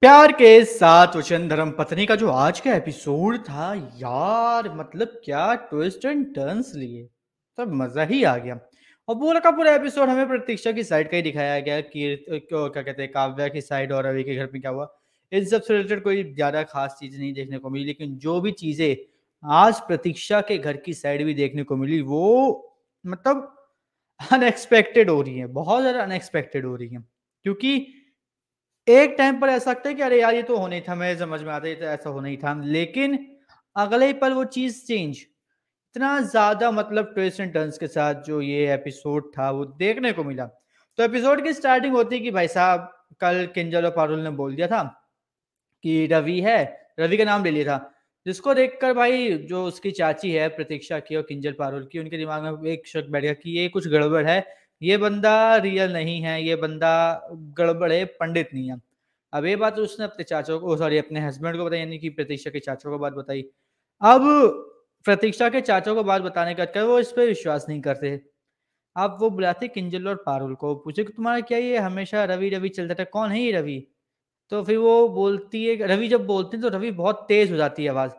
प्यार के साथ वचन धर्म पत्नी का जो आज का एपिसोड था यार मतलब क्या ट्विस्ट एंड टर्न्स लिए सब मजा ही आ गया और पूरा का पूरा एपिसोड हमें प्रतीक्षा की साइड का ही दिखाया गया कि क्या कहते हैं काव्या की साइड और रवि के घर में क्या हुआ इन सब से रिलेटेड कोई ज्यादा खास चीज नहीं देखने को मिली लेकिन जो भी चीजें आज प्रतीक्षा के घर की साइड भी देखने को मिली वो मतलब अनएक्सपेक्टेड हो रही है बहुत ज्यादा अनएक्सपेक्टेड हो रही है क्योंकि एक टाइम पर ऐसा लगता है कि अरे यार ये तो होना ही था मैं समझ में आता है तो ऐसा होना ही था लेकिन अगले ही पल वो चीज़ चेंज इतना ज़्यादा मतलब ट्विस्ट एंड टर्न्स के साथ जो ये एपिसोड था वो देखने को मिला तो एपिसोड की स्टार्टिंग होती है कि भाई साहब कल किंजल और पारुल ने बोल दिया था कि रवि है रवि का नाम ले लिया था जिसको देखकर भाई जो उसकी चाची है प्रतीक्षा की और किंजल पारुल की उनके दिमाग में एक शक बैठ गया कि ये कुछ गड़बड़ है ये बंदा रियल नहीं है ये बंदा गड़बड़े पंडित नहीं है अब ये बात उसने अपने चाचों को सॉरी अपने हस्बैंड को बताई यानी कि प्रतीक्षा के चाचों को बात बताई अब प्रतीक्षा के चाचों को बात बताने का कर वो इस पर विश्वास नहीं करते अब वो बुलाते किंजल और पारुल को पूछे कि तुम्हारा क्या ये हमेशा रवि रवि चलता था कौन है ये रवि तो फिर वो बोलती है रवि जब बोलते हैं तो रवि बहुत तेज हो जाती है आवाज़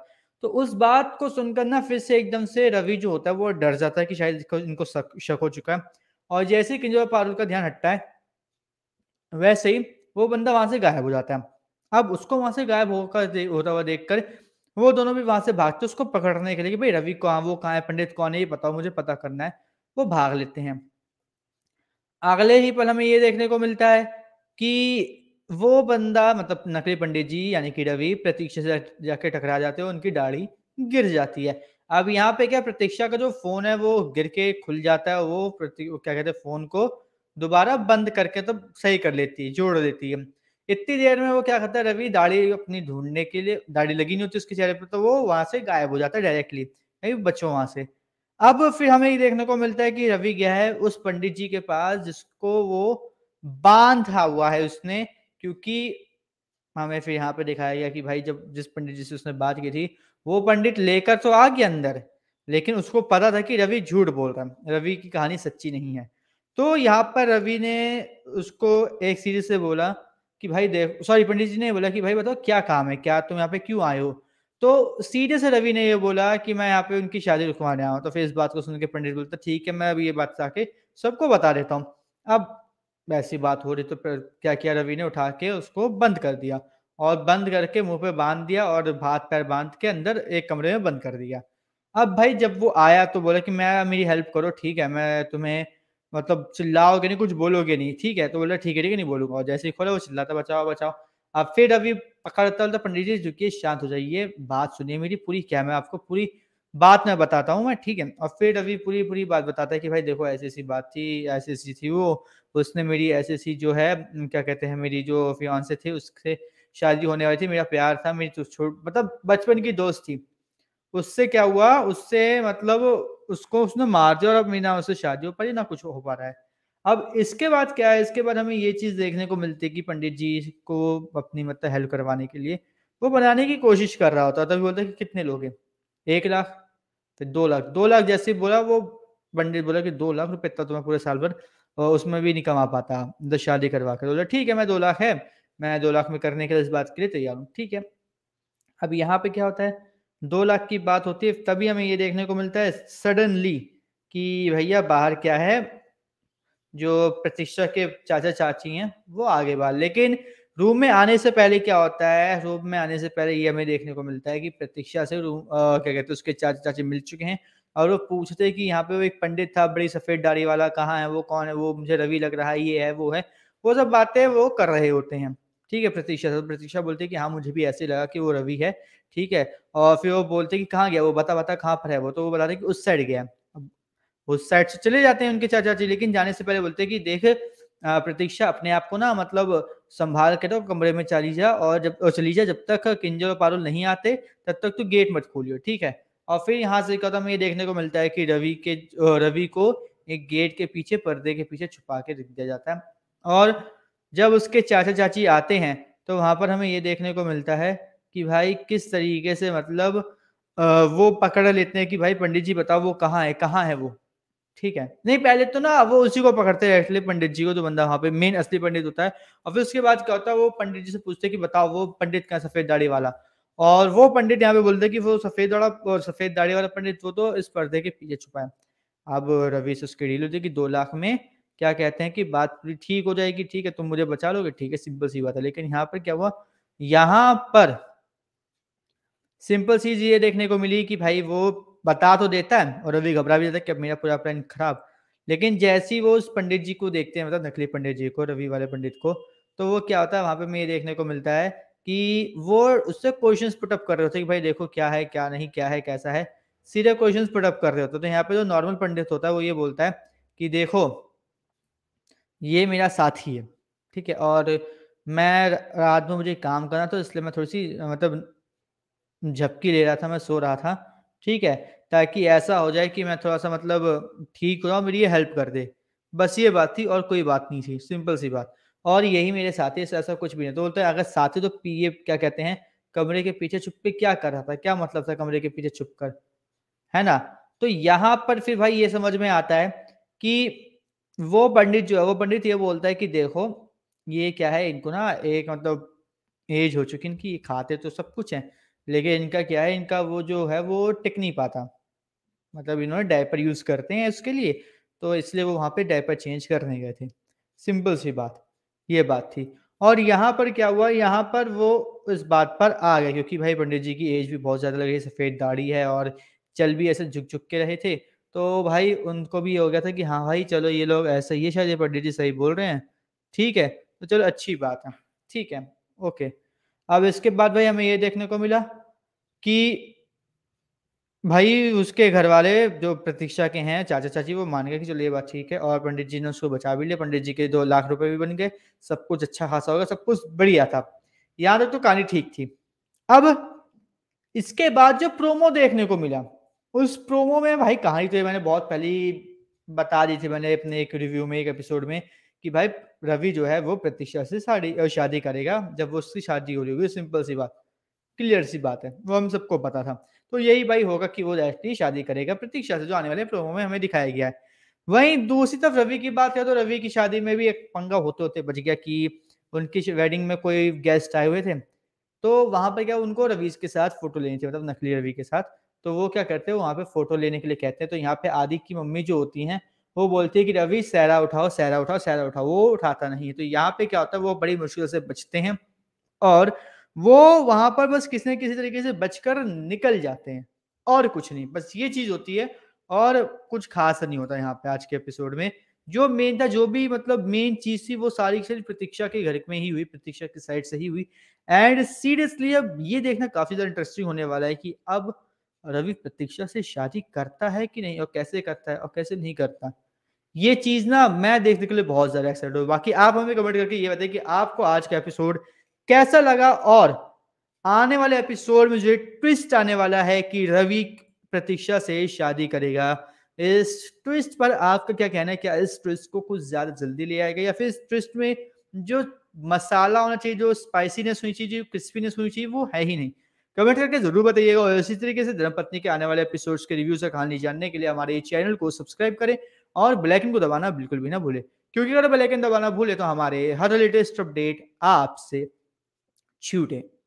तो उस बात को सुनकर ना फिर से एकदम से रवि जो होता है वो डर जाता है कि शायद इनको शक हो चुका है और जैसे ही किंजोर पारुल का ध्यान हटता है वैसे ही वो बंदा वहां से गायब हो जाता है अब उसको वहां से गायब होकर होता हुआ देखकर वो दोनों भी वहां से भागते उसको पकड़ने के लिए कि भाई रवि कौन वो कहाँ है पंडित कौन है ये बताओ मुझे पता करना है वो भाग लेते हैं अगले ही पल हमें ये देखने को मिलता है कि वो बंदा मतलब नकली पंडित जी यानी कि रवि प्रतीक्षा से जाके टकरा जाते हैं उनकी दाढ़ी गिर जाती है अब यहाँ पे क्या प्रतीक्षा का जो फोन है वो गिर के खुल जाता है वो क्या कहते हैं फोन को दोबारा बंद करके तो सही कर लेती है जोड़ देती है इतनी देर में वो क्या करता है रवि दाढ़ी अपनी ढूंढने के लिए दाढ़ी लगी नहीं होती उसके चेहरे पर तो वो वहां से गायब हो जाता है डायरेक्टली नहीं बच्चों वहां से अब फिर हमें ये देखने को मिलता है कि रवि गया है उस पंडित जी के पास जिसको वो बांधा हुआ है उसने क्योंकि हमें हाँ, फिर यहाँ पे दिखाया गया कि भाई जब जिस पंडित जी से उसने बात की थी वो पंडित लेकर तो आ गया अंदर लेकिन उसको पता था कि रवि झूठ बोल रहा है रवि की कहानी सच्ची नहीं है तो यहाँ पर रवि ने उसको एक सीरीज से बोला कि भाई देख सॉरी पंडित जी ने बोला कि भाई बताओ क्या काम है क्या तुम यहाँ पे क्यों आए हो तो सीधे से रवि ने ये बोला कि मैं यहाँ पे उनकी शादी रुकवाने आया हूँ तो फिर इस बात को सुन के पंडित बोलता ठीक है मैं अभी ये बात आके सबको बता देता हूँ अब ऐसी बात हो रही तो क्या किया रवि ने उठा के उसको बंद कर दिया और बंद करके मुंह पे बांध दिया और हाथ पैर बांध के अंदर एक कमरे में बंद कर दिया अब भाई जब वो आया तो बोला कि मैं मेरी हेल्प करो ठीक है मैं तुम्हें मतलब चिल्लाओगे नहीं कुछ बोलोगे नहीं ठीक है तो बोला ठीक है ठीक है नहीं बोलूंगा और जैसे ही खोला वो चिल्लाता बचाओ बचाओ अब फिर अभी पकड़ता बोलता पंडित जी झुकी शांत हो जाइए बात सुनिए मेरी पूरी क्या मैं आपको पूरी बात मैं बताता हूँ मैं ठीक है और फिर रवि पूरी पूरी बात बताता है कि भाई देखो ऐसी ऐसी बात थी ऐसी ऐसी थी वो उसने मेरी ऐसी ऐसी जो है क्या कहते हैं मेरी जो फियान से थी उससे शादी होने वाली थी मेरा प्यार था मेरी तो छोट मतलब बचपन की दोस्त थी उससे क्या हुआ उससे मतलब उसको उसने मार दिया और अब मेरी ना उससे शादी हो पा रही ना कुछ हो पा रहा है अब इसके बाद क्या है इसके बाद हमें ये चीज़ देखने को मिलती है कि पंडित जी को अपनी मतलब हेल्प करवाने के लिए वो बनाने की कोशिश कर रहा होता तभी बोलता है कि कितने लोग हैं एक लाख फिर तो दो लाख दो लाख जैसे बोला वो पंडित बोला कि दो लाख रुपए इतना तुम्हें पूरे साल भर और उसमें भी नहीं कमा पाता दस तो शादी करवा कर तो बोला ठीक है मैं दो लाख है मैं दो लाख में करने के लिए इस बात के लिए तैयार हूँ ठीक है अब यहाँ पे क्या होता है दो लाख की बात होती है तभी हमें ये देखने को मिलता है सडनली कि भैया बाहर क्या है जो प्रतिष्ठा के चाचा चाची हैं वो आगे बाहर लेकिन रूम में आने से पहले क्या होता है रूम में आने से पहले ये हमें देखने को मिलता है कि प्रतीक्षा से रूम आ, क्या कहते हैं उसके चाचा चाची मिल चुके हैं और वो पूछते हैं कि यहाँ पे वो एक पंडित था बड़ी सफ़ेद डाड़ी वाला कहाँ है वो कौन है वो मुझे रवि लग रहा है ये है वो है वो सब बातें वो कर रहे होते हैं ठीक है प्रतीक्षा तो प्रतीक्षा बोलते हैं कि हाँ मुझे भी ऐसे लगा कि वो रवि है ठीक है और फिर वो बोलते हैं कि कहाँ गया वो बता बता कहाँ पर है वो तो वो बताते कि उस साइड गया उस साइड से चले जाते हैं उनके चाचा चाची लेकिन जाने से पहले बोलते हैं कि देख प्रतीक्षा अपने आप को ना मतलब संभाल के रखो तो कमरे में चली जा और जब और चली जा जब तक किंजल और पारुल नहीं आते तब तक तू तो गेट मत खोलियो ठीक है और फिर यहाँ से कदम ये देखने को मिलता है कि रवि के रवि को एक गेट के पीछे पर्दे के पीछे छुपा के रख दिया जाता है और जब उसके चाचा चाची आते हैं तो वहाँ पर हमें ये देखने को मिलता है कि भाई किस तरीके से मतलब वो पकड़ लेते हैं कि भाई पंडित जी बताओ वो कहाँ है कहाँ है वो ठीक है नहीं पहले तो ना वो उसी को पकड़ते हैं असली पंडित जी को जो बंदा वहाँ पे मेन असली पंडित होता है और फिर उसके बाद क्या होता है वो पंडित जी से पूछते हैं कि बताओ वो पंडित क्या सफेद दाढ़ी वाला और वो पंडित यहाँ पे बोलते हैं कि वो सफेद वाला और सफेद दाढ़ी वाला पंडित वो तो इस पर्दे के पीछे छुपा है अब रवि से उसके डील होती है कि दो लाख में क्या कहते हैं कि बात पूरी ठीक हो जाएगी ठीक है तुम मुझे बचा लोगे ठीक है सिंपल सी बात है लेकिन यहाँ पर क्या हुआ यहाँ पर सिंपल चीज ये देखने को मिली कि भाई वो बता तो देता है और रवि घबरा भी जाता है कि मेरा पूरा प्लान खराब लेकिन जैसे ही वो उस पंडित जी को देखते हैं मतलब नकली पंडित जी को रवि वाले पंडित को तो वो क्या होता है वहां पे मैं ये देखने को मिलता है कि वो उससे क्वेश्चंस पुटअप कर रहे होते हैं कि भाई देखो क्या है क्या नहीं क्या है कैसा है सीधे क्वेश्चन पुटअप कर रहे होते तो यहाँ पे जो नॉर्मल पंडित होता है वो ये बोलता है कि देखो ये मेरा साथी है ठीक है और मैं रात में मुझे काम करना तो इसलिए मैं थोड़ी सी मतलब झपकी ले रहा था मैं सो रहा था ठीक है ताकि ऐसा हो जाए कि मैं थोड़ा सा मतलब ठीक हो रहा मेरी ये हेल्प कर दे बस ये बात थी और कोई बात नहीं थी सिंपल सी बात और यही मेरे साथी से ऐसा कुछ भी नहीं तो बोलते अगर साथी तो ये क्या कहते हैं कमरे के पीछे छुप के क्या कर रहा था क्या मतलब था कमरे के पीछे छुप कर है ना तो यहाँ पर फिर भाई ये समझ में आता है कि वो पंडित जो है वो पंडित ये बोलता है कि देखो ये क्या है इनको ना एक मतलब एज हो चुकी इनकी खाते तो सब कुछ है लेकिन इनका क्या है इनका वो जो है वो टिक नहीं पाता मतलब इन्होंने डायपर यूज़ करते हैं उसके लिए तो इसलिए वो वहाँ पे डायपर चेंज करने गए थे सिंपल सी बात ये बात थी और यहाँ पर क्या हुआ यहाँ पर वो इस बात पर आ गए क्योंकि भाई पंडित जी की एज भी बहुत ज़्यादा लग रही है सफ़ेद दाढ़ी है और चल भी ऐसे झुक झुक के रहे थे तो भाई उनको भी हो गया था कि हाँ भाई चलो ये लोग ऐसा ही है शायद ये पंडित जी सही बोल रहे हैं ठीक है तो चलो अच्छी बात है ठीक है ओके अब इसके बाद भाई हमें ये देखने को मिला कि भाई उसके घर वाले जो प्रतीक्षा के हैं चाचा चाची वो मान गए कि चलो ये बात ठीक है और पंडित जी ने उसको बचा भी लिया पंडित जी के दो लाख रुपए भी बन गए सब कुछ अच्छा खासा होगा सब कुछ बढ़िया था याद तो कहानी ठीक थी अब इसके बाद जो प्रोमो देखने को मिला उस प्रोमो में भाई कहानी तो ये मैंने बहुत पहले बता दी थी मैंने अपने एक रिव्यू में एक एपिसोड में कि भाई रवि जो है वो प्रतीक्षा से शादी शादी करेगा जब वो उसकी शादी हो रही होगी सिंपल सी बात क्लियर सी बात है वो हम सबको पता था तो यही भाई होगा कि वो जैसली शादी करेगा प्रतीक्षा से जो आने वाले प्रोमो में हमें दिखाया गया है वहीं दूसरी तरफ रवि की बात है तो रवि की शादी में भी एक पंगा होते होते बच गया कि उनकी वेडिंग में कोई गेस्ट आए हुए थे तो वहां पर क्या उनको रवि के साथ फोटो लेनी थी मतलब नकली रवि के साथ तो वो क्या करते हैं वहां पे फोटो लेने के लिए कहते हैं तो यहाँ पे आदि की मम्मी जो होती हैं वो बोलती है कि रवि सहरा उठाओ सहरा उठाओ सहरा उठाओ वो उठाता नहीं है तो यहाँ पे क्या होता है वो बड़ी मुश्किल से बचते हैं और वो वहां पर बस किसी न किसी तरीके से बचकर निकल जाते हैं और कुछ नहीं बस ये चीज होती है और कुछ खास नहीं होता यहाँ पे आज के एपिसोड में जो मेन था जो भी मतलब मेन चीज थी वो सारी सारी प्रतीक्षा के घर में ही हुई प्रतीक्षा की साइड से ही हुई एंड सीरियसली अब ये देखना काफी ज्यादा इंटरेस्टिंग होने वाला है कि अब रवि प्रतीक्षा से शादी करता है कि नहीं और कैसे करता है और कैसे नहीं करता ये चीज ना मैं देखने के लिए बहुत ज्यादा एक्साइटेड हूँ बाकी आप हमें कमेंट करके ये बताइए कि आपको आज का एपिसोड कैसा लगा और आने वाले एपिसोड में जो ट्विस्ट आने वाला है कि रवि प्रतीक्षा से शादी करेगा इस ट्विस्ट पर आपका क्या कहना है क्या इस ट्विस्ट को कुछ ज्यादा जल्दी ले आएगा या फिर इस ट्विस्ट में जो मसाला होना चाहिए जो स्पाइसीनेस होनी चाहिए जो क्रिस्पीनेस होनी चाहिए वो है ही नहीं कमेंट करके जरूर बताइएगा और इसी तरीके से धर्मपत्नी के आने वाले एपिसोड्स के रिव्यूज और कहानी जानने के लिए हमारे चैनल को सब्सक्राइब करें और बेलाइकन को दबाना बिल्कुल भी ना भूले क्योंकि अगर बेलाइकन दबाना भूले तो हमारे हर लेटेस्ट अपडेट आपसे it.